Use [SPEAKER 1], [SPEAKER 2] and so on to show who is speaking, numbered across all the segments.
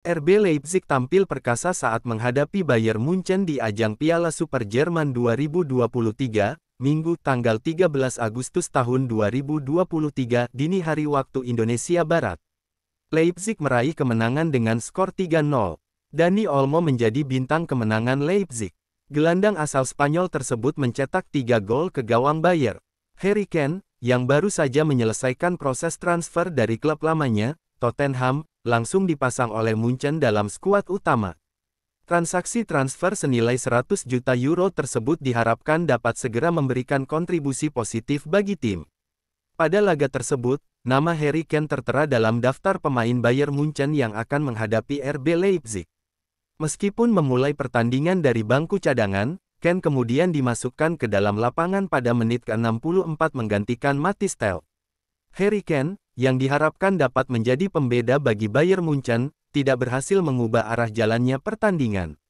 [SPEAKER 1] RB Leipzig tampil perkasa saat menghadapi Bayern Munchen di ajang Piala Super Jerman 2023, Minggu tanggal 13 Agustus tahun 2023 dini hari waktu Indonesia Barat. Leipzig meraih kemenangan dengan skor 3-0. Dani Olmo menjadi bintang kemenangan Leipzig. Gelandang asal Spanyol tersebut mencetak 3 gol ke gawang Bayern. Harry Kane, yang baru saja menyelesaikan proses transfer dari klub lamanya, Tottenham, langsung dipasang oleh Munchen dalam skuad utama. Transaksi transfer senilai 100 juta euro tersebut diharapkan dapat segera memberikan kontribusi positif bagi tim. Pada laga tersebut, nama Harry Kane tertera dalam daftar pemain Bayern Munchen yang akan menghadapi RB Leipzig. Meskipun memulai pertandingan dari bangku cadangan, Kane kemudian dimasukkan ke dalam lapangan pada menit ke-64 menggantikan Matistel. Harry Kane, yang diharapkan dapat menjadi pembeda bagi Bayern Munchen, tidak berhasil mengubah arah jalannya pertandingan.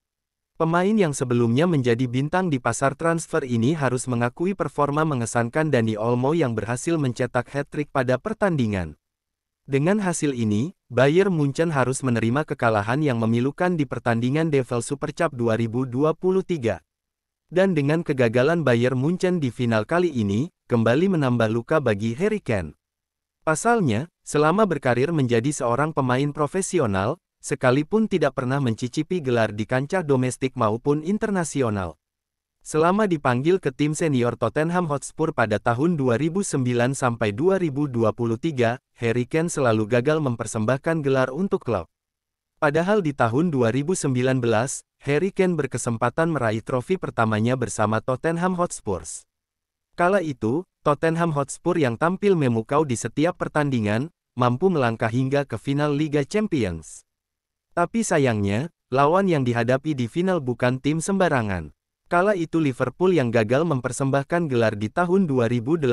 [SPEAKER 1] Pemain yang sebelumnya menjadi bintang di pasar transfer ini harus mengakui performa mengesankan Dani Olmo yang berhasil mencetak hat-trick pada pertandingan. Dengan hasil ini, Bayern Munchen harus menerima kekalahan yang memilukan di pertandingan Devil Super Cup 2023. Dan dengan kegagalan Bayern Munchen di final kali ini, kembali menambah luka bagi Harry Kane. Pasalnya, selama berkarir menjadi seorang pemain profesional, sekalipun tidak pernah mencicipi gelar di kancah domestik maupun internasional. Selama dipanggil ke tim senior Tottenham Hotspur pada tahun 2009 sampai 2023, Harry Kane selalu gagal mempersembahkan gelar untuk klub. Padahal di tahun 2019, Harry Kane berkesempatan meraih trofi pertamanya bersama Tottenham Hotspurs. Kala itu, Tottenham Hotspur yang tampil memukau di setiap pertandingan, mampu melangkah hingga ke final Liga Champions. Tapi sayangnya, lawan yang dihadapi di final bukan tim sembarangan. Kala itu Liverpool yang gagal mempersembahkan gelar di tahun 2018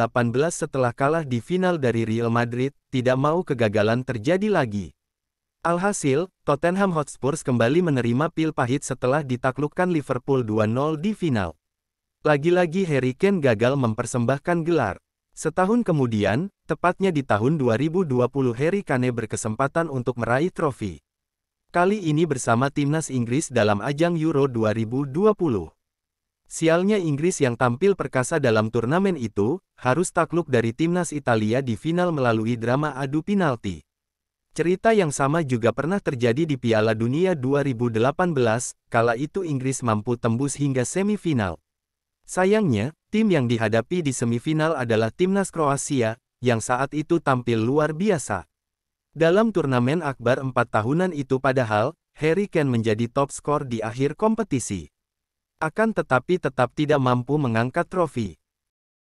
[SPEAKER 1] setelah kalah di final dari Real Madrid, tidak mau kegagalan terjadi lagi. Alhasil, Tottenham Hotspur kembali menerima pil pahit setelah ditaklukkan Liverpool 2-0 di final. Lagi-lagi Harry Kane gagal mempersembahkan gelar. Setahun kemudian, tepatnya di tahun 2020 Harry Kane berkesempatan untuk meraih trofi. Kali ini bersama timnas Inggris dalam ajang Euro 2020. Sialnya Inggris yang tampil perkasa dalam turnamen itu, harus takluk dari timnas Italia di final melalui drama adu penalti. Cerita yang sama juga pernah terjadi di Piala Dunia 2018, kala itu Inggris mampu tembus hingga semifinal. Sayangnya, tim yang dihadapi di semifinal adalah timnas Kroasia, yang saat itu tampil luar biasa. Dalam turnamen akbar empat tahunan itu padahal, Harry Kane menjadi top skor di akhir kompetisi. Akan tetapi tetap tidak mampu mengangkat trofi.